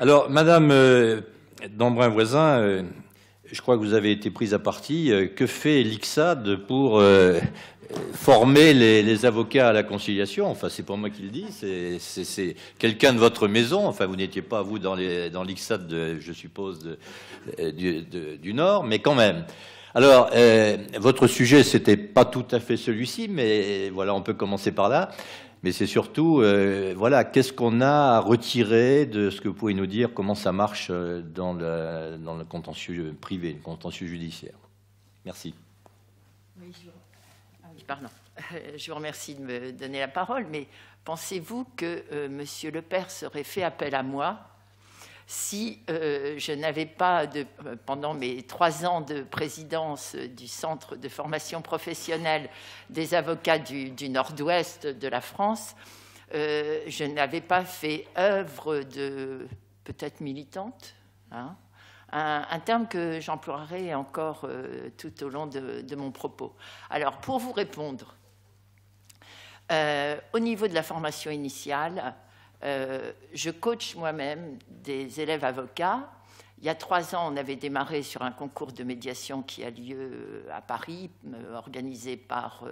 Alors, Madame euh, voisin euh, je crois que vous avez été prise à partie. Euh, que fait l'IXAD pour euh, former les, avocats à la conciliation Enfin, c'est pas moi qui le dis, c'est quelqu'un de votre maison. Enfin, vous n'étiez pas, vous, dans l'ICSAD, je suppose, du, Nord, mais quand même. Alors, votre sujet, c'était pas tout à fait celui-ci, mais voilà, on peut commencer par là mais c'est surtout, euh, voilà, qu'est-ce qu'on a à retirer de ce que vous pouvez nous dire, comment ça marche euh, dans le, contentieux privé, le contentieux judiciaire Merci. Oui, je... Ah Pardon. Euh, je vous remercie de me donner la parole, mais pensez-vous que Monsieur M. Le Père serait fait appel à moi si euh, je n'avais pas, euh, pendant mes trois ans de présidence euh, du Centre de formation professionnelle des avocats du, Nord-Ouest de la France, je n'avais pas fait œuvre de peut-être militante. Hein, un, terme que j'emploierai encore tout au long de, mon propos. Alors, pour vous répondre, au niveau de la formation initiale, euh, je coach moi-même des élèves avocats. Il y a trois ans, on avait démarré sur un concours de médiation qui a lieu euh, à Paris, euh, organisé par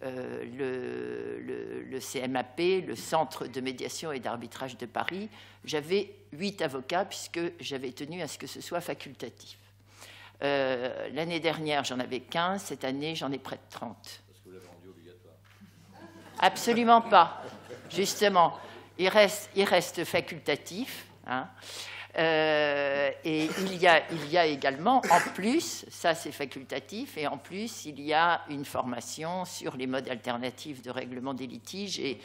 le, le, CMAP, le Centre de médiation et d'arbitrage de Paris, j'avais huit avocats puisque j'avais tenu à ce que ce soit facultatif. L'année dernière, j'en avais 15. Cette année, j'en ai près de 30. Parce que vous l'avez rendu obligatoire Absolument pas, justement il reste, facultatif. Hein. Euh, et il y, a, également, en plus, ça c'est facultatif, et en plus, il y a une formation sur les modes alternatifs de règlement des litiges. Et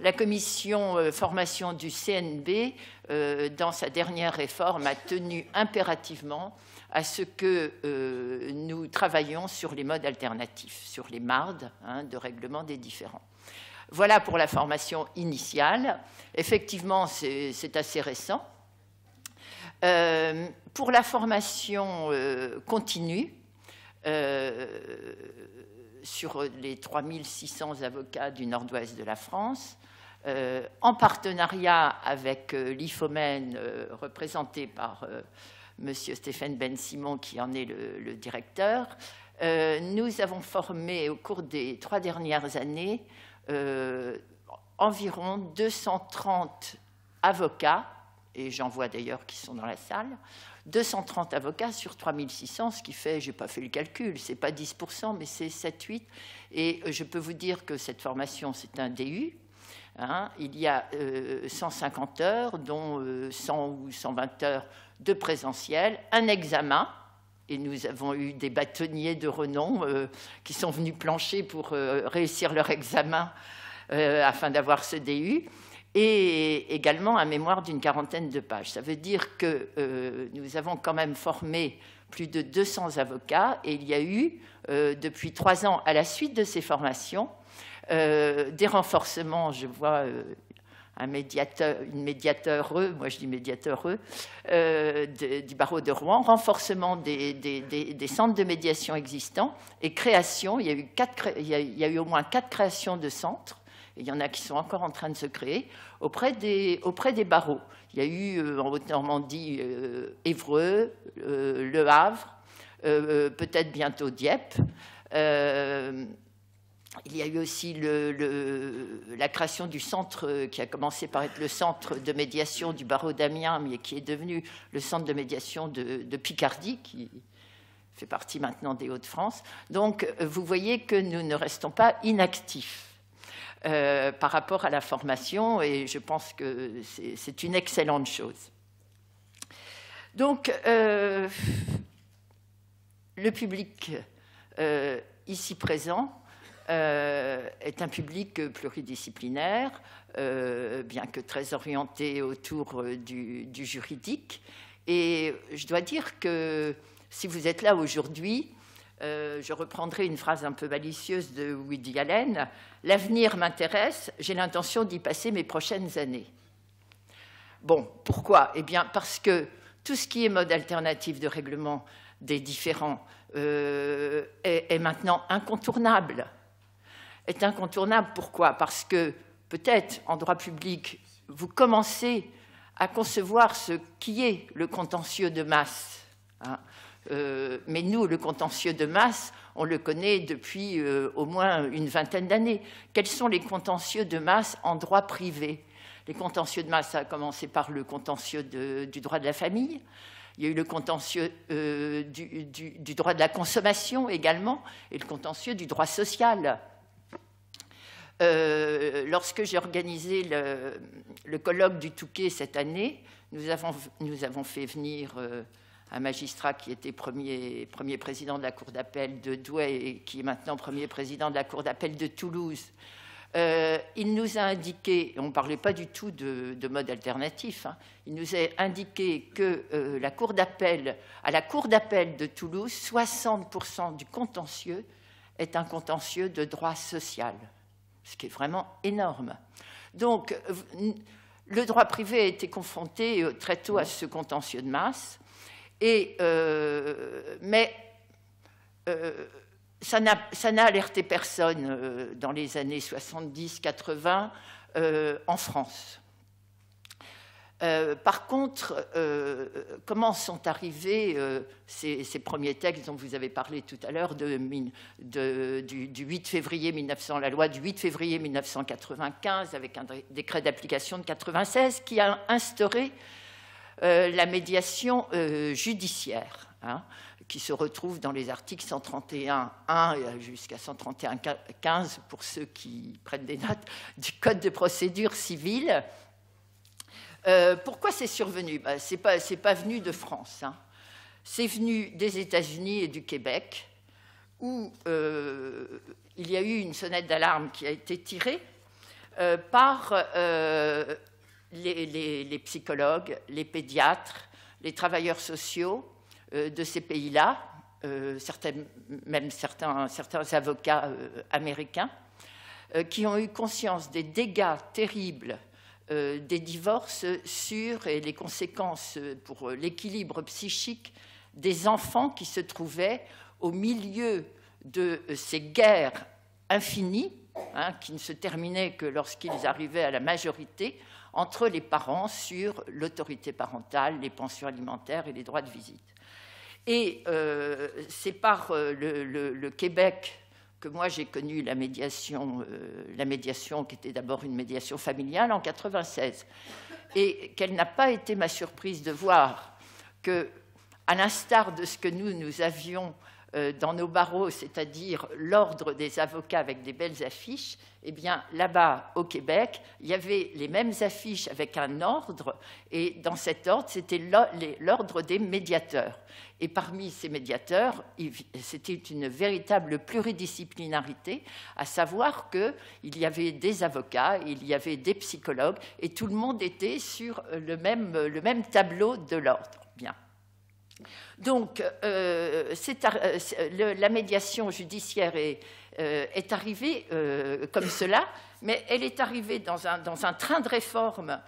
la commission euh, formation du CNB, euh, dans sa dernière réforme, a tenu impérativement à ce que nous travaillions sur les modes alternatifs, sur les mardes hein, de règlement des différends. Voilà pour la formation initiale. Effectivement, c'est assez récent. Euh, pour la formation euh, continue, euh, sur les 3600 avocats du nord-ouest de la France, en partenariat avec l'IFOMEN, représenté par M. Stéphane Ben-Simon, qui en est le directeur, nous avons formé au cours des trois dernières années euh, environ 230 avocats, et j'en vois d'ailleurs qui sont dans la salle, 230 avocats sur 3600, ce qui fait, je n'ai pas fait le calcul, c'est pas 10%, mais c'est 7-8. Et je peux vous dire que cette formation, c'est un DU, hein. il y a 150 euh, heures, dont 100 euh, ou 120 heures de présentiel, un examen et nous avons eu des bâtonniers de renom euh, qui sont venus plancher pour euh, réussir leur examen euh, afin d'avoir ce DU. Et également un mémoire d'une quarantaine de pages. Ça veut dire que nous avons quand même formé plus de 200 avocats et il y a eu, depuis trois ans à la suite de ces formations, des renforcements. Je vois un médiateur, une médiateur, moi je dis médiateur, euh, du barreau de Rouen, renforcement des, centres de médiation existants et création. Il y, a eu quatre, il y a, eu au moins quatre créations de centres. Et il y en a qui sont encore en train de se créer auprès des, auprès des barreaux. Il y a eu euh, en Haute-Normandie euh, Évreux, euh, Le Havre, peut-être bientôt Dieppe. Il y a eu aussi la création du centre euh, qui a commencé par être le centre de médiation du barreau d'Amiens, mais qui est devenu le centre de médiation de, Picardie, qui fait partie maintenant des Hauts-de-France. Donc, euh, vous voyez que nous ne restons pas inactifs. Euh, par rapport à la formation, et je pense que c'est une excellente chose. Donc, le public ici présent euh, est un public euh, pluridisciplinaire, euh, bien que très orienté autour du, juridique. Et je dois dire que si vous êtes là aujourd'hui, je reprendrai une phrase un peu malicieuse de Woody Allen, L'avenir m'intéresse, j'ai l'intention d'y passer mes prochaines années. Bon, pourquoi Eh bien, parce que tout ce qui est mode alternatif de règlement des différents est, maintenant incontournable est incontournable. Pourquoi Parce que peut-être en droit public, vous commencez à concevoir ce qui est le contentieux de masse. Hein. Euh, mais nous, le contentieux de masse, on le connaît depuis euh, au moins une vingtaine d'années. Quels sont les contentieux de masse en droit privé Les contentieux de masse, ça a commencé par le contentieux du droit de la famille. Il y a eu le contentieux euh, du, du, droit de la consommation également, et le contentieux du droit social. Euh, lorsque j'ai organisé le, colloque du Touquet cette année, nous avons, fait venir euh, un magistrat qui était premier, premier président de la Cour d'appel de Douai et qui est maintenant premier président de la Cour d'appel de Toulouse. Euh, il nous a indiqué, on ne parlait pas du tout de, mode alternatif, hein, il nous a indiqué que la cour d'appel, à la cour d'appel de Toulouse, 60% du contentieux est un contentieux de droit social ce qui est vraiment énorme. Donc, le droit privé a été confronté euh, très tôt à ce contentieux de masse, euh, mais euh, ça n'a alerté personne dans les années 70-80 euh, en France. Euh, par contre, euh, comment sont arrivés euh, ces, premiers textes dont vous avez parlé tout à l'heure, du, 8 février 1900, la loi du 8 février 1995 avec un décret d'application de 96 qui a instauré la médiation judiciaire, hein, qui se retrouve dans les articles 131.1 jusqu'à 131.15 pour ceux qui prennent des notes du Code de procédure civile euh, pourquoi c'est survenu ben, Ce n'est pas, venu de France. Hein. C'est venu des États-Unis et du Québec, où euh, il y a eu une sonnette d'alarme qui a été tirée euh, par les, psychologues, les pédiatres, les travailleurs sociaux de ces pays-là, même certains, certains avocats américains, qui ont eu conscience des dégâts terribles euh, des divorces sur et les conséquences pour l'équilibre psychique des enfants qui se trouvaient au milieu de ces guerres infinies, hein, qui ne se terminaient que lorsqu'ils arrivaient à la majorité, entre les parents sur l'autorité parentale, les pensions alimentaires et les droits de visite. Et euh, c'est par euh, le Québec que moi j'ai connu la médiation, euh, la médiation qui était d'abord une médiation familiale en 96, et quelle n'a pas été ma surprise de voir que, à l'instar de ce que nous nous avions euh, dans nos barreaux, c'est-à-dire l'ordre des avocats avec des belles affiches, eh bien là-bas, au Québec, il y avait les mêmes affiches avec un ordre, et dans cet ordre, c'était l'ordre des médiateurs. Et parmi ces médiateurs, c'était une véritable pluridisciplinarité, à savoir qu'il y avait des avocats, il y avait des psychologues, et tout le monde était sur le même, le même tableau de l'ordre. Bien. Donc, euh, euh, la médiation judiciaire est, euh, arrivée comme cela, mais elle est arrivée dans un, train de réforme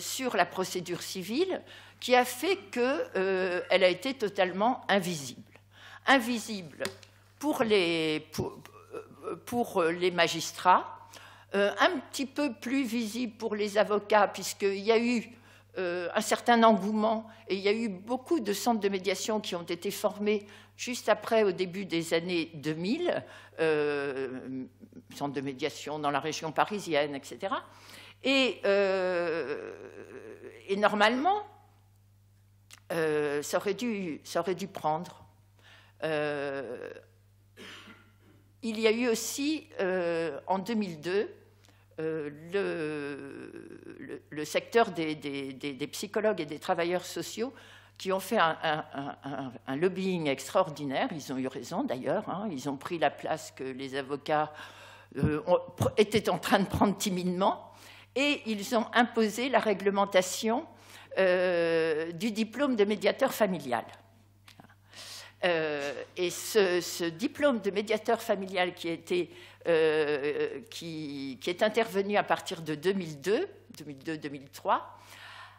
sur la procédure civile qui a fait qu'elle a été totalement invisible. Invisible pour les, pour les magistrats, un petit peu plus visible pour les avocats, puisqu'il y a eu euh, un certain engouement. Et il y a eu beaucoup de centres de médiation qui ont été formés juste après, au début des années 2000, euh, centres de médiation dans la région parisienne, etc. Et, euh, et normalement, ça aurait, dû, ça, aurait dû, prendre. il y a eu aussi, en 2002, euh, le, secteur des, psychologues et des travailleurs sociaux qui ont fait un, lobbying extraordinaire. Ils ont eu raison d'ailleurs. Hein. Ils ont pris la place que les avocats euh, étaient en train de prendre timidement. Et ils ont imposé la réglementation euh, du diplôme de médiateur familial. Euh, et ce, diplôme de médiateur familial euh, qui, qui, est intervenu à partir de 2002, 2002-2003,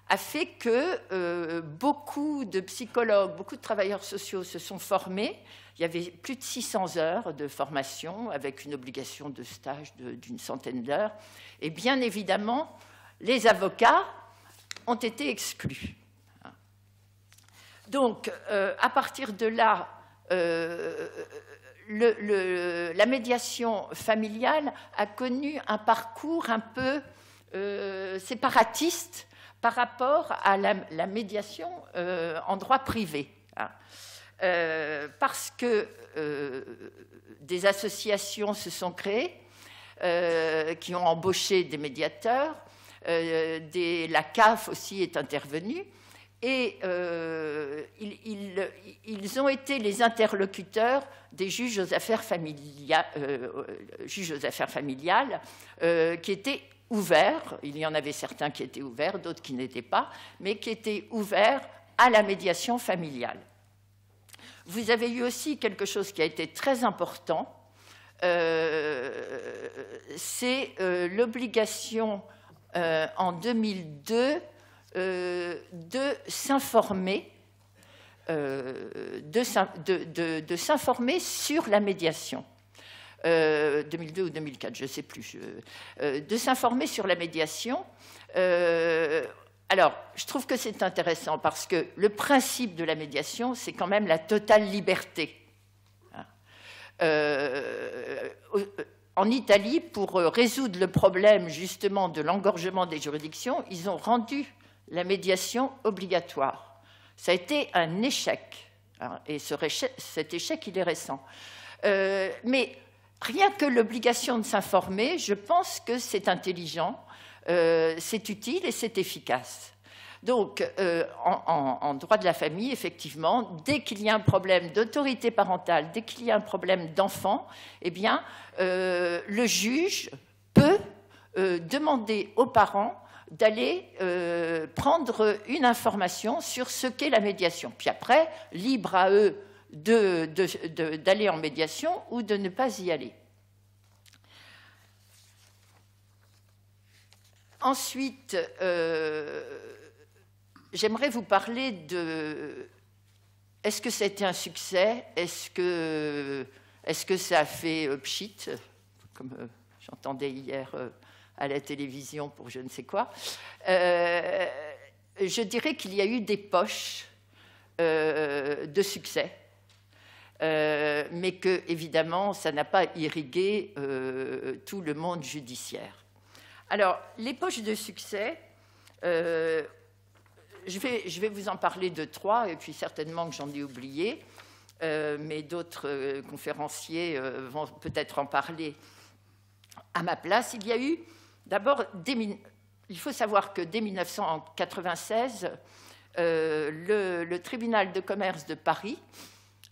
a fait que euh, beaucoup de psychologues, beaucoup de travailleurs sociaux se sont formés. Il y avait plus de 600 heures de formation avec une obligation de stage d'une centaine d'heures. Et bien évidemment, les avocats ont été exclus. Donc, euh, à partir de là, euh, la médiation familiale a connu un parcours un peu euh, séparatiste par rapport à la, médiation en droit privé. Hein. parce que des associations se sont créées qui ont embauché des médiateurs, la CAF aussi est intervenue, et euh, ils, ont été les interlocuteurs des juges aux affaires, euh, affaires familiales, euh, qui étaient ouverts, il y en avait certains qui étaient ouverts, d'autres qui n'étaient pas, mais qui étaient ouverts à la médiation familiale. Vous avez eu aussi quelque chose qui a été très important, c'est l'obligation en 2002 euh, de s'informer. Euh, de, s'informer sur la médiation. 2002 euh, ou 2004, je ne sais plus, de s'informer sur la médiation. alors, je trouve que c'est intéressant parce que le principe de la médiation, c'est quand même la totale liberté. Hein. en Italie, pour résoudre le problème justement de l'engorgement des juridictions, ils ont rendu la médiation obligatoire. Ça a été un échec, hein, et cet échec, il est récent. Euh, mais rien que l'obligation de s'informer, je pense que c'est intelligent, euh, c'est utile et c'est efficace. Donc, euh, en, droit de la famille, effectivement, dès qu'il y a un problème d'autorité parentale, dès qu'il y a un problème d'enfant, eh bien, le juge peut demander aux parents d'aller euh, prendre une information sur ce qu'est la médiation. Puis après, libre à eux d'aller de, en médiation ou de ne pas y aller. Ensuite, euh, j'aimerais vous parler de est-ce que c'était un succès Est-ce que, est que ça a fait euh, pchit Comme j'entendais hier à la télévision pour je ne sais quoi, euh, je dirais qu'il y a eu des poches euh, de succès, euh, mais que, évidemment, ça n'a pas irrigué tout le monde judiciaire. Alors, les poches de succès, je vais, je, vais, vous en parler de trois, et puis certainement que j'en ai oublié, mais d'autres conférenciers vont peut-être en parler à ma place, il y a eu D'abord, il faut savoir que dès 1996, euh, le, le, tribunal de commerce de Paris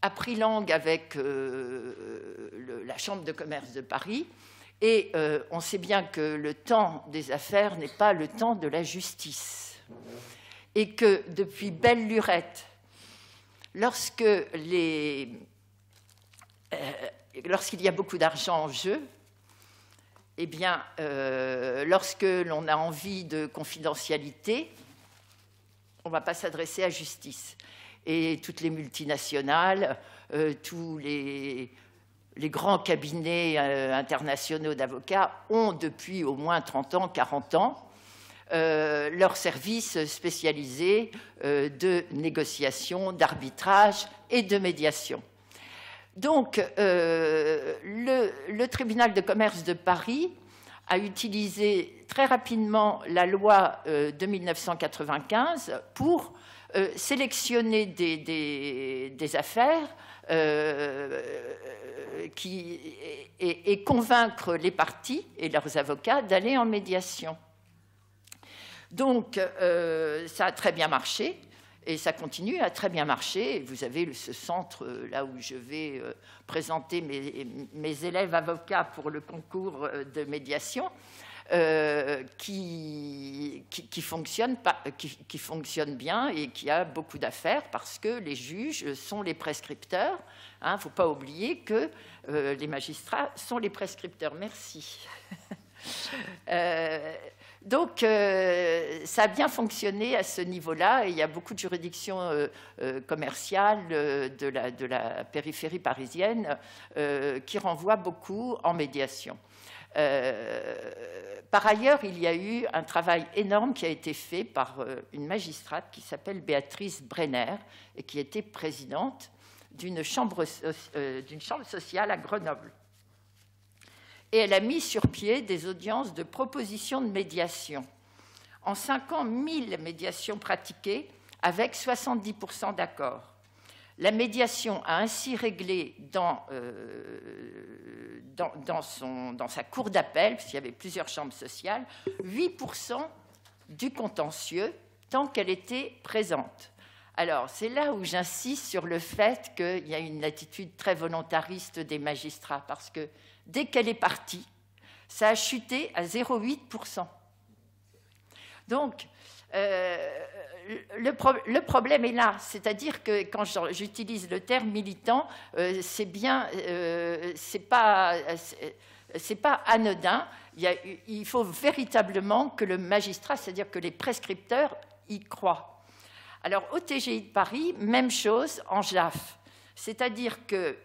a pris langue avec euh, la Chambre de commerce de Paris et euh, on sait bien que le temps des affaires n'est pas le temps de la justice. Et que depuis belle lurette, lorsque les, lorsqu'il y a beaucoup d'argent en jeu, eh bien, euh, lorsque l'on a envie de confidentialité, on ne va pas s'adresser à justice. Et toutes les multinationales, euh, tous les, grands cabinets euh, internationaux d'avocats ont depuis au moins 30 ans, 40 ans, leurs services spécialisés de négociation, d'arbitrage et de médiation. Donc, euh, le, tribunal de commerce de Paris a utilisé très rapidement la loi euh, de 1995 pour euh, sélectionner des, des affaires et, convaincre les partis et leurs avocats d'aller en médiation. Donc, ça a très bien marché. Et ça continue à très bien marcher. Vous avez ce centre euh, là où je vais euh, présenter mes, élèves avocats pour le concours euh, de médiation. qui, qui, fonctionne qui, fonctionne bien et qui a beaucoup d'affaires parce que les juges sont les prescripteurs. Il hein, ne faut pas oublier que les magistrats sont les prescripteurs. Merci. Donc, euh, ça a bien fonctionné à ce niveau-là. et Il y a beaucoup de juridictions euh, euh, commerciales de la, périphérie parisienne qui renvoient beaucoup en médiation. par ailleurs, il y a eu un travail énorme qui a été fait par une magistrate qui s'appelle Béatrice Brenner et qui était présidente d'une chambre sociale à Grenoble et elle a mis sur pied des audiences de propositions de médiation. En cinq ans, mille médiations pratiquées avec 70% d'accords. La médiation a ainsi réglé dans, euh, dans, dans sa cour d'appel, puisqu'il y avait plusieurs chambres sociales, 8% du contentieux tant qu'elle était présente alors c'est là où j'insiste sur le fait qu'il y a une attitude très volontariste des magistrats, parce que dès qu'elle est partie, ça a chuté à 0,8%. Donc, euh, le, problème est là, c'est-à-dire que quand j'utilise le terme militant, euh, c'est bien, euh, c'est pas, anodin. il, faut véritablement que le magistrat, c'est-à-dire que les prescripteurs, y croient. Alors, au TGI de Paris, même chose en JAF. C'est-à-dire que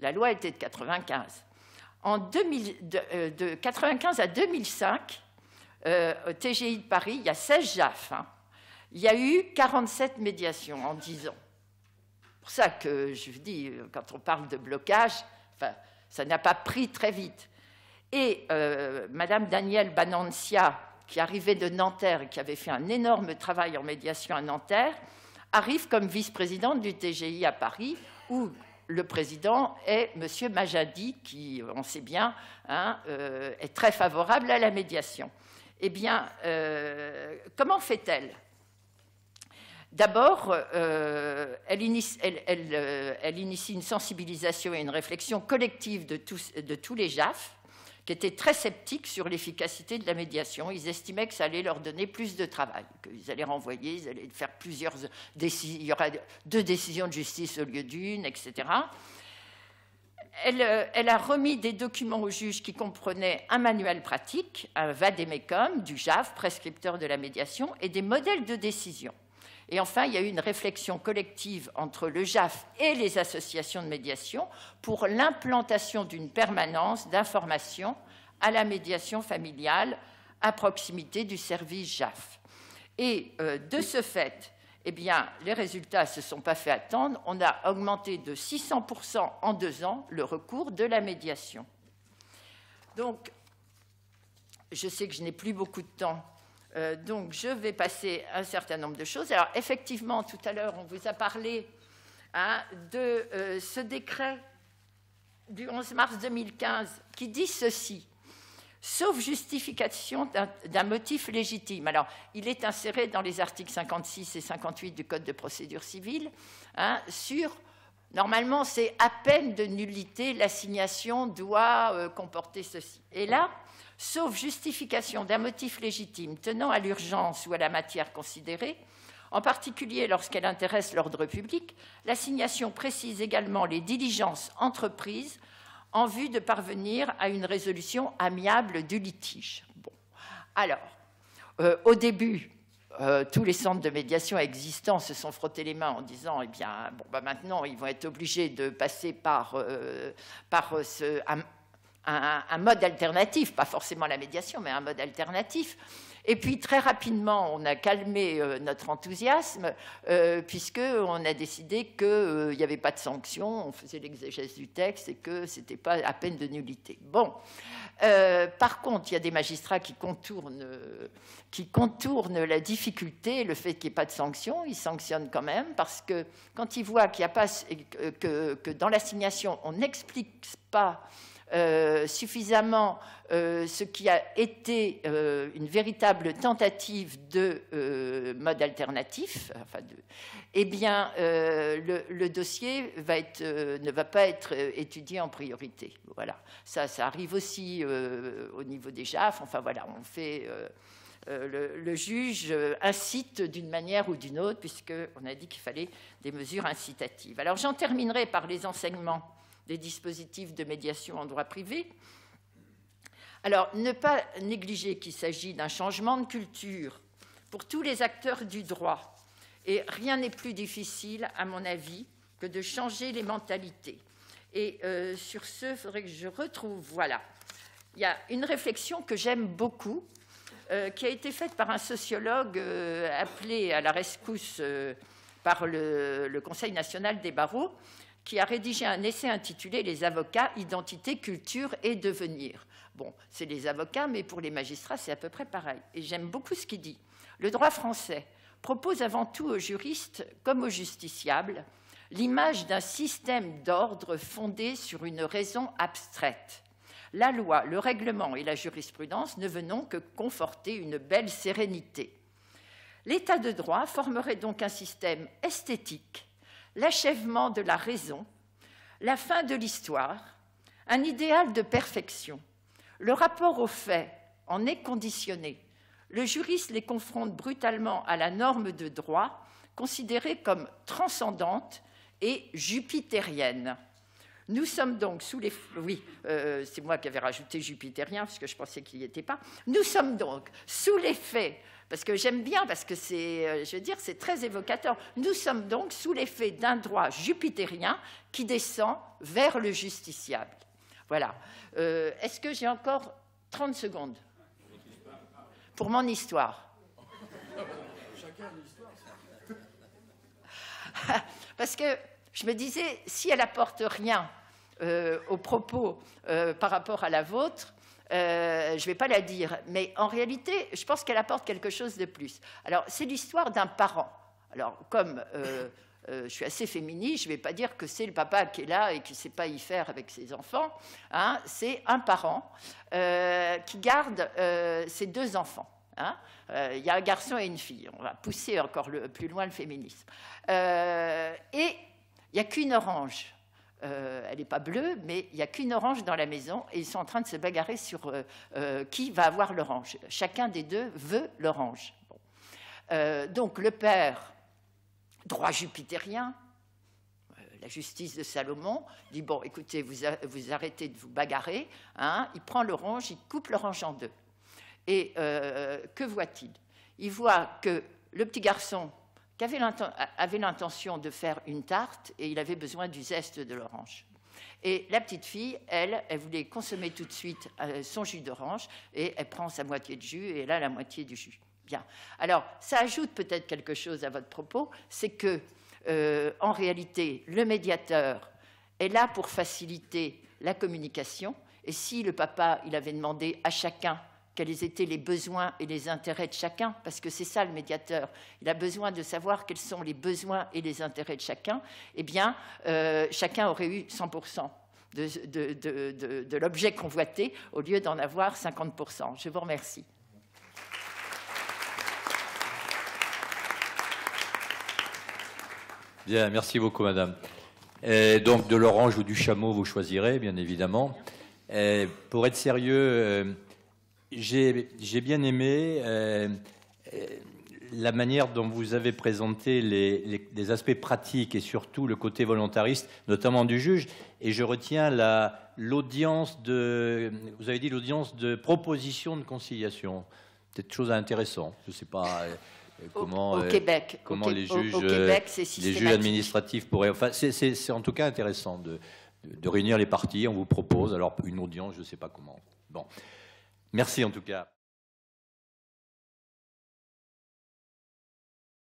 la loi était de 95. En de, 95 euh, à 2005, euh, au TGI de Paris, il y a 16 JAF. Hein. Il y a eu 47 médiations en 10 ans. pour ça que je dis, euh, quand on parle de blocage, enfin, ça n'a pas pris très vite. Et euh, Madame Danielle Banancia, qui arrivait de Nanterre et qui avait fait un énorme travail en médiation à Nanterre, arrive comme vice-présidente du TGI à Paris, où le président est M. Majadi, qui, on sait bien, hein, euh, est très favorable à la médiation. Eh bien, euh, comment fait-elle D'abord, euh, elle, initie, une sensibilisation et une réflexion collective de tous, de tous les JAF, qui étaient très sceptiques sur l'efficacité de la médiation. Ils estimaient que ça allait leur donner plus de travail, qu'ils allaient renvoyer, ils allaient faire plusieurs décisions, il y aura deux décisions de justice au lieu d'une, etc. Euh, elle, a remis des documents au juge qui comprenaient un manuel pratique, un vademecum du JAF, prescripteur de la médiation, et des modèles de décision. Et enfin, il y a eu une réflexion collective entre le JAF et les associations de médiation pour l'implantation d'une permanence d'information à la médiation familiale à proximité du service JAF. Et euh, de ce fait, eh bien, les résultats ne se sont pas fait attendre. On a augmenté de 600% en deux ans le recours de la médiation. Donc, je sais que je n'ai plus beaucoup de temps euh, donc, je vais passer un certain nombre de choses. Alors, effectivement, tout à l'heure, on vous a parlé hein, de euh, ce décret du 11 mars 2015 qui dit ceci sauf justification d'un motif légitime. Alors, il est inséré dans les articles 56 et 58 du Code de procédure civile hein, sur, normalement, c'est à peine de nullité, l'assignation doit euh, comporter ceci. Et là, sauf justification d'un motif légitime tenant à l'urgence ou à la matière considérée, en particulier lorsqu'elle intéresse l'ordre public, l'assignation précise également les diligences entreprises en vue de parvenir à une résolution amiable du litige. Alors, euh, au début, euh, tous les centres de médiation existants se sont frottés les mains en disant eh bien, bon, bah, maintenant, ils vont être obligés de passer par, euh, par ce, un, mode alternatif, pas forcément la médiation, mais un mode alternatif. Et puis très rapidement, on a calmé euh, notre enthousiasme euh, puisqu'on a décidé qu'il euh, n'y avait pas de sanction, on faisait l'exégèse du texte et que ce n'était pas à peine de nullité. Bon, par contre, il y a des magistrats qui contournent, qui contournent la difficulté, le fait qu'il n'y ait pas de sanction. ils sanctionnent quand même parce que quand ils voient qu'il a pas que dans l'assignation on n'explique pas euh, suffisamment euh, ce qui a été euh, une véritable tentative de mode alternatif, eh bien, le, dossier ne va pas être étudié en priorité. Voilà, ça, arrive aussi au niveau des JAF. Enfin voilà, on fait. Le, le, juge incite d'une manière ou d'une autre, puisqu'on a dit qu'il fallait des mesures incitatives. Alors j'en terminerai par les enseignements des dispositifs de médiation en droit privé. Alors, ne pas négliger qu'il s'agit d'un changement de culture pour tous les acteurs du droit. Et rien n'est plus difficile, à mon avis, que de changer les mentalités. Et euh, sur ce, il faudrait que je retrouve, voilà. Il y a une réflexion que j'aime beaucoup, euh, qui a été faite par un sociologue euh, appelé à la rescousse par le Conseil national des barreaux, qui a rédigé un essai intitulé Les avocats, identité, culture et devenir. Bon, c'est les avocats, mais pour les magistrats, c'est à peu près pareil. Et j'aime beaucoup ce qu'il dit. Le droit français propose avant tout aux juristes, comme aux justiciables, l'image d'un système d'ordre fondé sur une raison abstraite. La loi, le règlement et la jurisprudence ne venant que conforter une belle sérénité. L'état de droit formerait donc un système esthétique l'achèvement de la raison, la fin de l'histoire, un idéal de perfection. Le rapport aux faits en est conditionné. Le juriste les confronte brutalement à la norme de droit, considérée comme transcendante et jupitérienne. Nous sommes donc sous les... Oui, euh, c'est moi qui avais rajouté jupitérien, parce que je pensais qu'il n'y était pas. Nous sommes donc sous faits. Parce que j'aime bien, parce que c'est, euh, je veux dire, c'est très évocateur. Nous sommes donc sous l'effet d'un droit jupitérien qui descend vers le justiciable. Voilà. Euh, est-ce que j'ai encore 30 secondes pour mon histoire Parce que je me disais, si elle apporte rien euh, aux propos par rapport à la vôtre, euh, je ne vais pas la dire, mais en réalité, je pense qu'elle apporte quelque chose de plus. Alors, c'est l'histoire d'un parent. Alors, comme euh, euh, je suis assez féministe, je ne vais pas dire que c'est le papa qui est là et qui ne sait pas y faire avec ses enfants. Hein. c'est un parent qui garde ses deux enfants. Hein. Il y a un garçon et une fille. On va pousser encore plus loin le féminisme. et il n'y a qu'une orange euh, elle n'est pas bleue, mais il n'y a qu'une orange dans la maison et ils sont en train de se bagarrer sur euh, euh, qui va avoir l'orange. Chacun des deux veut l'orange. donc le père, droit jupitérien, la justice de Salomon, dit bon, écoutez, vous, arrêtez de vous bagarrer. Hein. il prend l'orange, il coupe l'orange en deux. Et que voit-il Il voit que le petit garçon qui avait l'intention de faire une tarte et il avait besoin du zeste de l'orange. Et la petite fille, elle, elle voulait consommer tout de suite euh, son jus d'orange et elle prend sa moitié de jus et elle a la moitié du jus. Bien. Alors, ça ajoute peut-être quelque chose à votre propos, c'est que, euh, en réalité, le médiateur est là pour faciliter la communication. Et si le papa, il avait demandé à chacun quels étaient les besoins et les intérêts de chacun, parce que c'est ça le médiateur. Il a besoin de savoir quels sont les besoins et les intérêts de chacun. Eh bien, euh, chacun aurait eu 100% de, l'objet convoité au lieu d'en avoir 50%. Je vous remercie. Bien, merci beaucoup, madame. donc, de l'orange ou du chameau, vous choisirez, bien évidemment. pour être sérieux, euh, j'ai bien aimé euh, euh, la manière dont vous avez présenté les, aspects pratiques et surtout le côté volontariste, notamment du juge. Et je retiens l'audience de. Vous avez dit l'audience de proposition de conciliation. C'est être chose intéressante. Je ne sais pas. Euh, comment, au, Québec, comment les, juges, administratifs pourraient. Enfin, c'est en tout cas intéressant de, de, réunir les parties. On vous propose alors une audience, je ne sais pas comment. Bon. Merci en tout cas.